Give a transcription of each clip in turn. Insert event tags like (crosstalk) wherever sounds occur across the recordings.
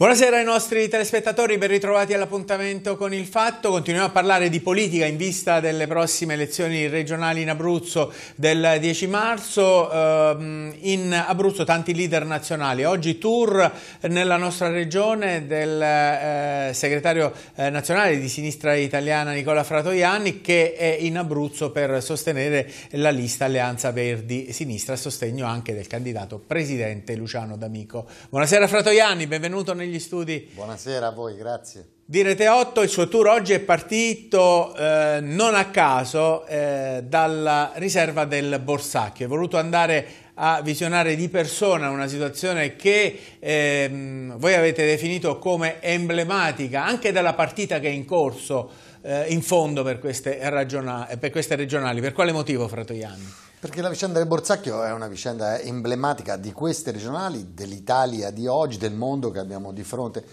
Buonasera ai nostri telespettatori, ben ritrovati all'appuntamento con il fatto. Continuiamo a parlare di politica in vista delle prossime elezioni regionali in Abruzzo del 10 marzo. Ehm, in Abruzzo tanti leader nazionali. Oggi tour nella nostra regione del eh, segretario eh, nazionale di sinistra italiana Nicola Fratoianni che è in Abruzzo per sostenere la lista Alleanza Verdi Sinistra a sostegno anche del candidato presidente Luciano D'Amico. Buonasera Fratoianni, benvenuto nel negli studi. Buonasera a voi, grazie. Di Rete 8, il suo tour oggi è partito eh, non a caso eh, dalla riserva del Borsacchio. È voluto andare a visionare di persona una situazione che eh, voi avete definito come emblematica anche della partita che è in corso eh, in fondo per queste, per queste regionali. Per quale motivo, Fratoiani? Perché la vicenda del Borsacchio è una vicenda emblematica di queste regionali, dell'Italia di oggi, del mondo che abbiamo di fronte.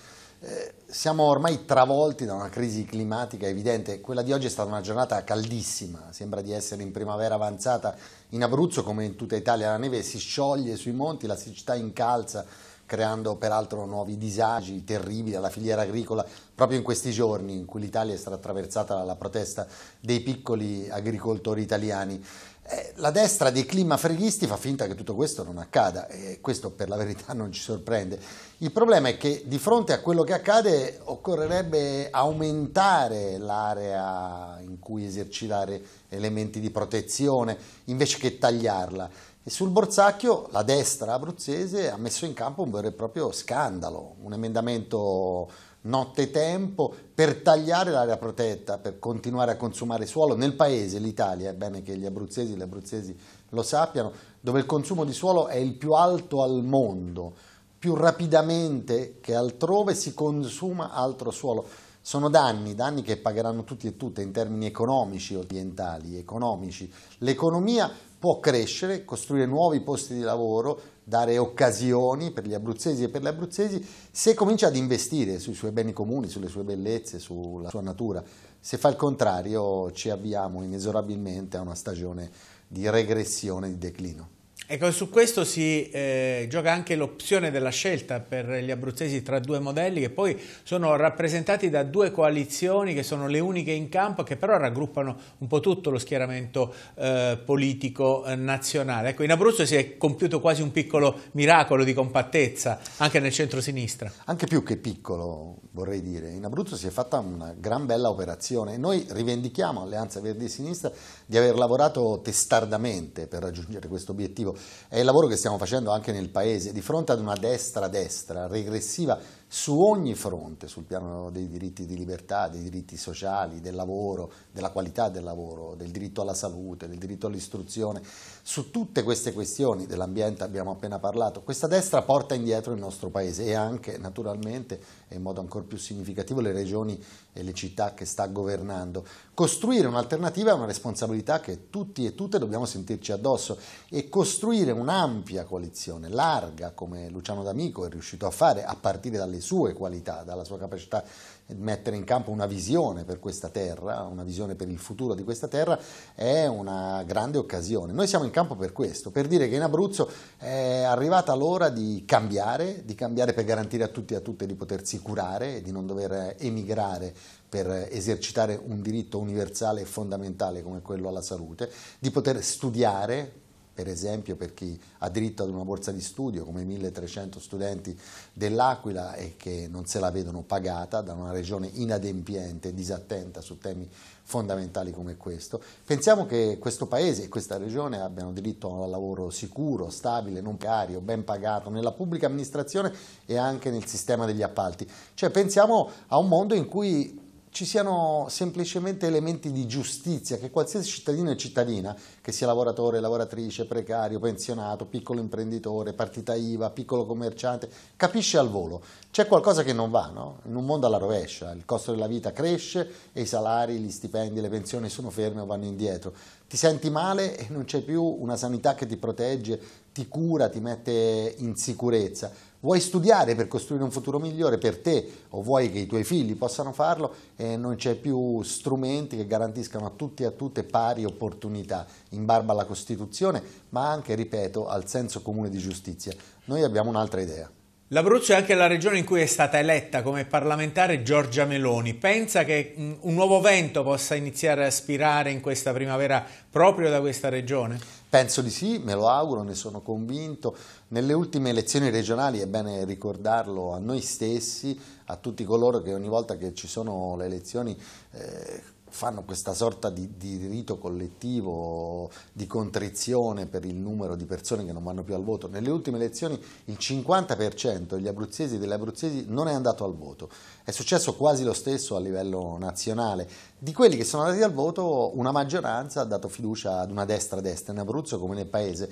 Eh, siamo ormai travolti da una crisi climatica evidente. Quella di oggi è stata una giornata caldissima, sembra di essere in primavera avanzata in Abruzzo come in tutta Italia. La neve si scioglie sui monti, la siccità incalza creando peraltro nuovi disagi terribili alla filiera agricola proprio in questi giorni in cui l'Italia è stata attraversata dalla protesta dei piccoli agricoltori italiani. Eh, la destra dei freghisti fa finta che tutto questo non accada e questo per la verità non ci sorprende. Il problema è che di fronte a quello che accade occorrerebbe aumentare l'area in cui esercitare elementi di protezione invece che tagliarla. E sul Borsacchio la destra abruzzese ha messo in campo un vero e proprio scandalo, un emendamento nottetempo per tagliare l'area protetta, per continuare a consumare suolo nel paese, l'Italia, è bene che gli abruzzesi e le abruzzesi lo sappiano, dove il consumo di suolo è il più alto al mondo, più rapidamente che altrove si consuma altro suolo. Sono danni, danni che pagheranno tutti e tutte in termini economici, orientali, economici. L'economia può crescere, costruire nuovi posti di lavoro, dare occasioni per gli abruzzesi e per le abruzzesi, se comincia ad investire sui suoi beni comuni, sulle sue bellezze, sulla sua natura. Se fa il contrario ci avviamo inesorabilmente a una stagione di regressione, di declino. Ecco, su questo si eh, gioca anche l'opzione della scelta per gli abruzzesi tra due modelli che poi sono rappresentati da due coalizioni che sono le uniche in campo che però raggruppano un po' tutto lo schieramento eh, politico eh, nazionale. Ecco, in Abruzzo si è compiuto quasi un piccolo miracolo di compattezza anche nel centro-sinistra. Anche più che piccolo vorrei dire, in Abruzzo si è fatta una gran bella operazione. Noi rivendichiamo Alleanza Verdi e Sinistra di aver lavorato testardamente per raggiungere questo obiettivo è il lavoro che stiamo facendo anche nel paese, di fronte ad una destra destra regressiva su ogni fronte, sul piano dei diritti di libertà, dei diritti sociali, del lavoro, della qualità del lavoro, del diritto alla salute, del diritto all'istruzione, su tutte queste questioni dell'ambiente abbiamo appena parlato, questa destra porta indietro il nostro paese e anche naturalmente e in modo ancora più significativo le regioni e le città che sta governando. Costruire un'alternativa è una responsabilità che tutti e tutte dobbiamo sentirci addosso e costruire un'ampia coalizione, larga come Luciano D'Amico è riuscito a fare a partire dalle sue qualità, dalla sua capacità di mettere in campo una visione per questa terra, una visione per il futuro di questa terra, è una grande occasione. Noi siamo in campo per questo, per dire che in Abruzzo è arrivata l'ora di cambiare, di cambiare per garantire a tutti e a tutte di potersi curare e di non dover emigrare per esercitare un diritto universale e fondamentale come quello alla salute, di poter studiare per esempio per chi ha diritto ad una borsa di studio come i 1300 studenti dell'Aquila e che non se la vedono pagata da una regione inadempiente, disattenta su temi fondamentali come questo. Pensiamo che questo paese e questa regione abbiano diritto a un lavoro sicuro, stabile, non cario, ben pagato nella pubblica amministrazione e anche nel sistema degli appalti. Cioè pensiamo a un mondo in cui ci siano semplicemente elementi di giustizia che qualsiasi cittadino e cittadina, che sia lavoratore, lavoratrice, precario, pensionato, piccolo imprenditore, partita IVA, piccolo commerciante, capisce al volo. C'è qualcosa che non va, no? In un mondo alla rovescia, il costo della vita cresce e i salari, gli stipendi, le pensioni sono ferme o vanno indietro. Ti senti male e non c'è più una sanità che ti protegge, ti cura, ti mette in sicurezza. Vuoi studiare per costruire un futuro migliore per te o vuoi che i tuoi figli possano farlo e eh, non c'è più strumenti che garantiscano a tutti e a tutte pari opportunità in barba alla Costituzione, ma anche, ripeto, al senso comune di giustizia. Noi abbiamo un'altra idea. L'Abruzzo è anche la regione in cui è stata eletta come parlamentare Giorgia Meloni. Pensa che mm, un nuovo vento possa iniziare a spirare in questa primavera proprio da questa regione? Penso di sì, me lo auguro, ne sono convinto. Nelle ultime elezioni regionali è bene ricordarlo a noi stessi, a tutti coloro che ogni volta che ci sono le elezioni eh, fanno questa sorta di, di, rito collettivo di contrizione per il numero di persone che non vanno più al voto. Nelle ultime elezioni il 50% degli abruzzesi e delle abruzzesi non è andato al voto. È successo quasi lo stesso a livello nazionale. Di quelli che sono andati al voto una maggioranza ha dato fiducia ad una destra-destra in Abruzzo come nel paese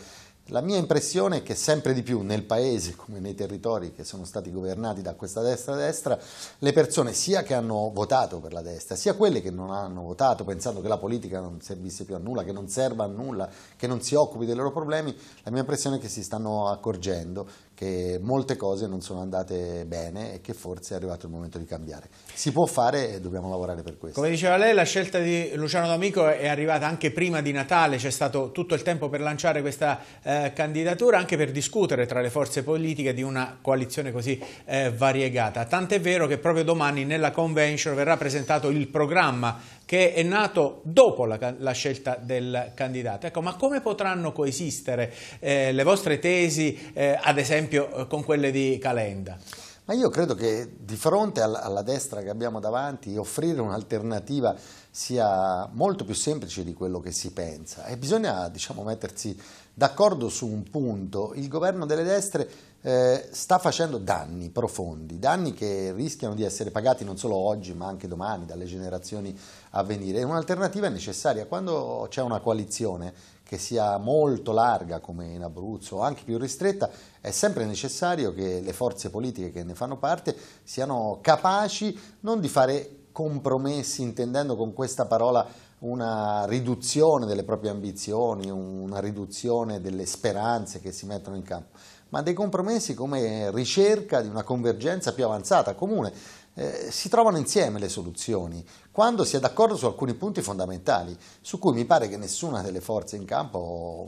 la mia impressione è che sempre di più nel paese, come nei territori che sono stati governati da questa destra-destra, le persone sia che hanno votato per la destra, sia quelle che non hanno votato pensando che la politica non servisse più a nulla, che non serva a nulla, che non si occupi dei loro problemi, la mia impressione è che si stanno accorgendo che molte cose non sono andate bene e che forse è arrivato il momento di cambiare. Si può fare e dobbiamo lavorare per questo. Come diceva lei, la scelta di Luciano D'Amico è arrivata anche prima di Natale, c'è stato tutto il tempo per lanciare questa eh, candidatura, anche per discutere tra le forze politiche di una coalizione così eh, variegata. Tant'è vero che proprio domani nella convention verrà presentato il programma che è nato dopo la, la scelta del candidato. Ecco, ma come potranno coesistere eh, le vostre tesi, eh, ad esempio, eh, con quelle di Calenda? Ma io credo che di fronte alla, destra che abbiamo davanti, offrire un'alternativa sia molto più semplice di quello che si pensa e bisogna diciamo, mettersi d'accordo su un punto. Il governo delle destre eh, sta facendo danni profondi, danni che rischiano di essere pagati non solo oggi ma anche domani dalle generazioni a venire. un'alternativa è necessaria quando c'è una coalizione che sia molto larga come in Abruzzo o anche più ristretta, è sempre necessario che le forze politiche che ne fanno parte siano capaci non di fare compromessi, intendendo con questa parola una riduzione delle proprie ambizioni, una riduzione delle speranze che si mettono in campo, ma dei compromessi come ricerca di una convergenza più avanzata, comune. Eh, si trovano insieme le soluzioni quando si è d'accordo su alcuni punti fondamentali su cui mi pare che nessuna delle forze in campo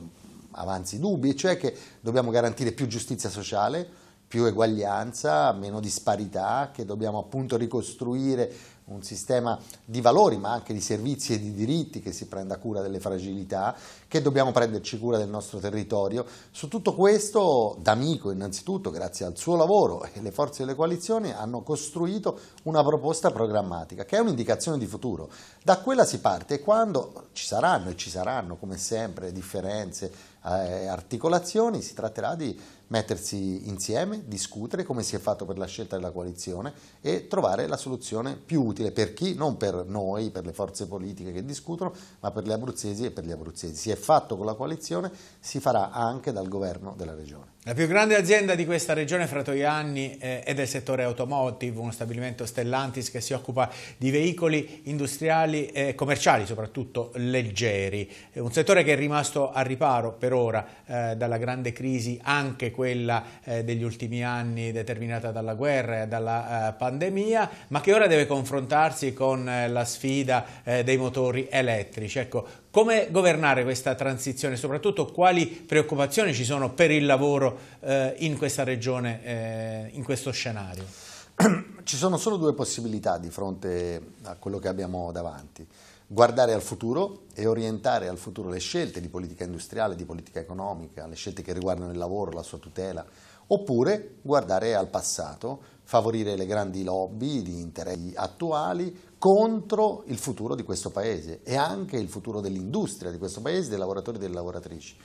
avanzi dubbi, cioè che dobbiamo garantire più giustizia sociale, più eguaglianza, meno disparità, che dobbiamo appunto ricostruire un sistema di valori ma anche di servizi e di diritti che si prenda cura delle fragilità, che dobbiamo prenderci cura del nostro territorio. Su tutto questo D'Amico innanzitutto, grazie al suo lavoro e le forze delle coalizioni, hanno costruito una proposta programmatica che è un'indicazione di futuro. Da quella si parte e quando ci saranno e ci saranno come sempre differenze, eh, articolazioni, si tratterà di mettersi insieme, discutere come si è fatto per la scelta della coalizione e trovare la soluzione più utile per chi, non per noi, per le forze politiche che discutono, ma per gli abruzzesi e per gli abruzzesi. Si è fatto con la coalizione, si farà anche dal governo della regione. La più grande azienda di questa regione fra due anni eh, è del settore automotive, uno stabilimento Stellantis che si occupa di veicoli industriali e commerciali, soprattutto leggeri. È un settore che è rimasto al riparo per ora eh, dalla grande crisi, anche quella eh, degli ultimi anni determinata dalla guerra e dalla eh, pandemia, ma che ora deve confrontarsi con la sfida dei motori elettrici. Ecco, come governare questa transizione? Soprattutto quali preoccupazioni ci sono per il lavoro eh, in questa regione, eh, in questo scenario? (clears throat) Ci sono solo due possibilità di fronte a quello che abbiamo davanti. Guardare al futuro e orientare al futuro le scelte di politica industriale, di politica economica, le scelte che riguardano il lavoro, la sua tutela, Oppure guardare al passato, favorire le grandi lobby di interessi attuali contro il futuro di questo Paese e anche il futuro dell'industria di questo Paese, dei lavoratori e delle lavoratrici.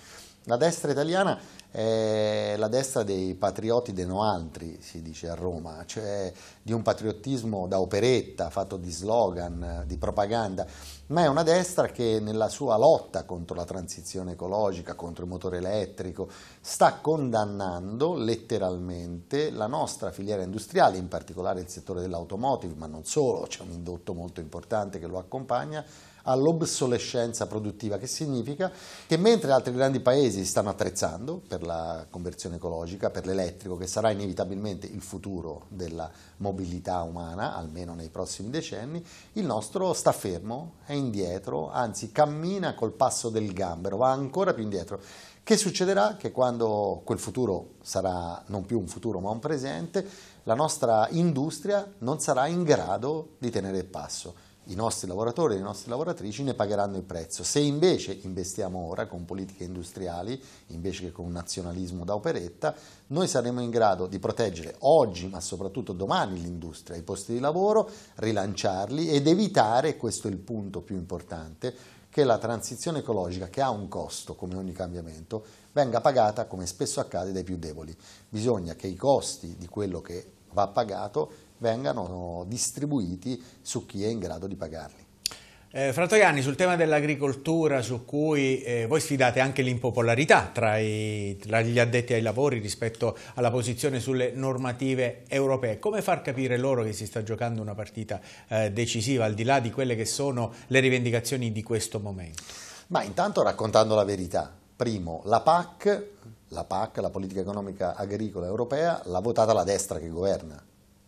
La destra italiana è la destra dei patrioti de noaltri, si dice a Roma, cioè di un patriottismo da operetta, fatto di slogan, di propaganda, ma è una destra che nella sua lotta contro la transizione ecologica, contro il motore elettrico, sta condannando letteralmente la nostra filiera industriale, in particolare il settore dell'automotive, ma non solo, c'è un indotto molto importante che lo accompagna, all'obsolescenza produttiva, che significa che mentre altri grandi paesi stanno attrezzando per la conversione ecologica, per l'elettrico, che sarà inevitabilmente il futuro della mobilità umana, almeno nei prossimi decenni, il nostro sta fermo, è indietro, anzi cammina col passo del gambero, va ancora più indietro. Che succederà? Che quando quel futuro sarà non più un futuro ma un presente, la nostra industria non sarà in grado di tenere il passo i nostri lavoratori e le nostre lavoratrici ne pagheranno il prezzo. Se invece investiamo ora con politiche industriali, invece che con un nazionalismo da operetta, noi saremo in grado di proteggere oggi, ma soprattutto domani, l'industria, i posti di lavoro, rilanciarli ed evitare, questo è il punto più importante, che la transizione ecologica, che ha un costo come ogni cambiamento, venga pagata, come spesso accade, dai più deboli. Bisogna che i costi di quello che va pagato vengano distribuiti su chi è in grado di pagarli. Eh, Fratoiani, sul tema dell'agricoltura su cui eh, voi sfidate anche l'impopolarità tra, tra gli addetti ai lavori rispetto alla posizione sulle normative europee, come far capire loro che si sta giocando una partita eh, decisiva al di là di quelle che sono le rivendicazioni di questo momento? Ma intanto raccontando la verità, primo la PAC, la PAC, la politica economica agricola europea, l'ha votata la destra che governa,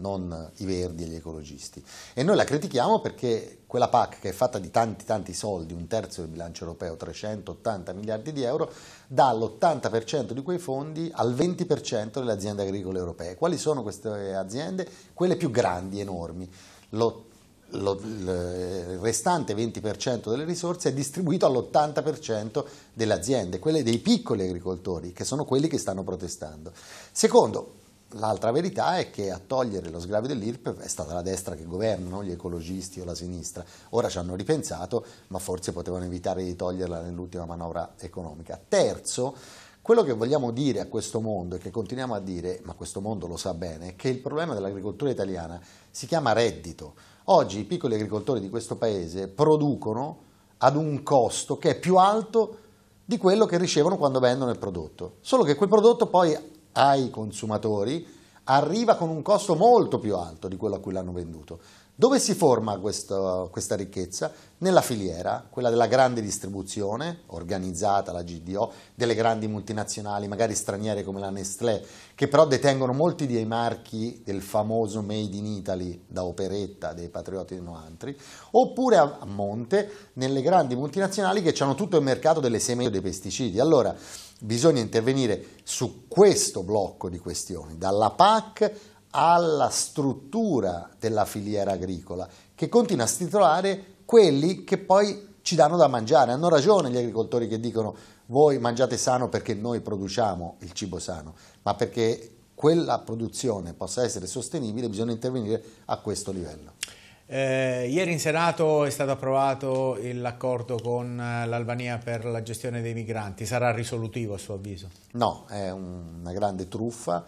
non i verdi e gli ecologisti. E noi la critichiamo perché quella PAC che è fatta di tanti tanti soldi, un terzo del bilancio europeo, 380 miliardi di euro, dà l'80% di quei fondi al 20% delle aziende agricole europee. Quali sono queste aziende? Quelle più grandi, enormi. Lo, il restante 20% delle risorse è distribuito all'80% delle aziende, quelle dei piccoli agricoltori, che sono quelli che stanno protestando. Secondo, L'altra verità è che a togliere lo sgravio dell'IRP è stata la destra che governa, non gli ecologisti o la sinistra. Ora ci hanno ripensato, ma forse potevano evitare di toglierla nell'ultima manovra economica. Terzo, quello che vogliamo dire a questo mondo e che continuiamo a dire, ma questo mondo lo sa bene, è che il problema dell'agricoltura italiana si chiama reddito. Oggi i piccoli agricoltori di questo paese producono ad un costo che è più alto di quello che ricevono quando vendono il prodotto. Solo che quel prodotto poi ai consumatori arriva con un costo molto più alto di quello a cui l'hanno venduto. Dove si forma questo, questa ricchezza? Nella filiera, quella della grande distribuzione, organizzata, la GDO, delle grandi multinazionali, magari straniere come la Nestlé, che però detengono molti dei marchi del famoso Made in Italy da operetta dei patrioti noantri, oppure a monte nelle grandi multinazionali che hanno tutto il mercato delle sementi e dei pesticidi. Allora, bisogna intervenire su questo blocco di questioni, dalla PAC alla struttura della filiera agricola, che continua a stitolare quelli che poi ci danno da mangiare. Hanno ragione gli agricoltori che dicono voi mangiate sano perché noi produciamo il cibo sano, ma perché quella produzione possa essere sostenibile bisogna intervenire a questo livello. Eh, ieri in Senato è stato approvato l'accordo con eh, l'Albania per la gestione dei migranti, sarà risolutivo a suo avviso? No, è una grande truffa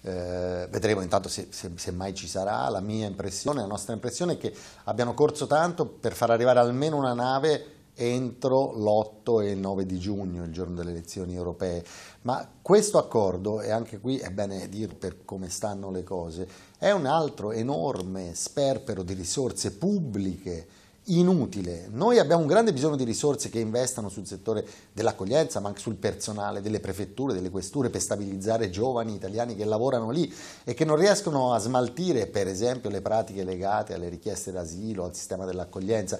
eh, vedremo intanto se, se, se, mai ci sarà. La mia impressione, la nostra impressione è che abbiano corso tanto per far arrivare almeno una nave entro l'8 e il 9 di giugno, il giorno delle elezioni europee. Ma questo accordo, e anche qui è bene dire per come stanno le cose, è un altro enorme sperpero di risorse pubbliche inutile. Noi abbiamo un grande bisogno di risorse che investano sul settore dell'accoglienza, ma anche sul personale delle prefetture, delle questure, per stabilizzare giovani italiani che lavorano lì e che non riescono a smaltire, per esempio, le pratiche legate alle richieste d'asilo, al sistema dell'accoglienza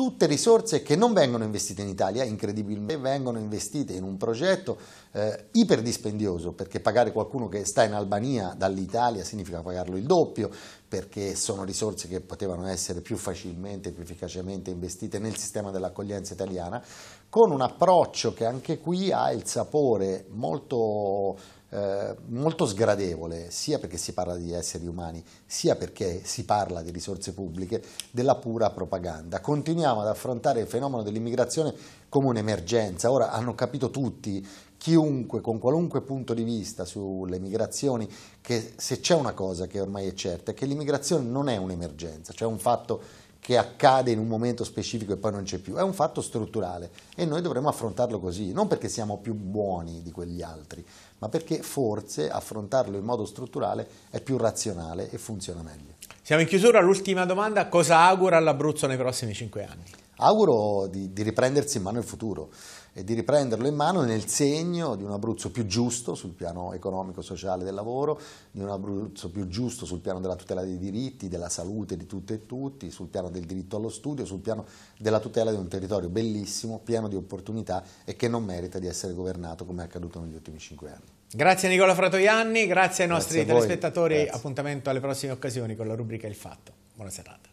tutte risorse che non vengono investite in Italia, incredibilmente, vengono investite in un progetto eh, iperdispendioso, perché pagare qualcuno che sta in Albania dall'Italia significa pagarlo il doppio, perché sono risorse che potevano essere più facilmente, più efficacemente investite nel sistema dell'accoglienza italiana, con un approccio che anche qui ha il sapore molto eh, molto sgradevole, sia perché si parla di esseri umani, sia perché si parla di risorse pubbliche, della pura propaganda. Continuiamo ad affrontare il fenomeno dell'immigrazione come un'emergenza. Ora hanno capito tutti, chiunque, con qualunque punto di vista sulle migrazioni, che se c'è una cosa che ormai è certa è che l'immigrazione non è un'emergenza, cioè un fatto che accade in un momento specifico e poi non c'è più, è un fatto strutturale e noi dovremmo affrontarlo così, non perché siamo più buoni di quegli altri, ma perché forse affrontarlo in modo strutturale è più razionale e funziona meglio. Siamo in chiusura, l'ultima domanda, cosa augura all'Abruzzo nei prossimi cinque anni? Auguro di, di riprendersi in mano il futuro e di riprenderlo in mano nel segno di un Abruzzo più giusto sul piano economico, sociale del lavoro, di un Abruzzo più giusto sul piano della tutela dei diritti, della salute di tutte e tutti, sul piano del diritto allo studio, sul piano della tutela di un territorio bellissimo, pieno di opportunità e che non merita di essere governato come è accaduto negli ultimi cinque anni. Grazie Nicola Fratoianni, grazie ai nostri grazie telespettatori, grazie. appuntamento alle prossime occasioni con la rubrica Il Fatto. Buona serata.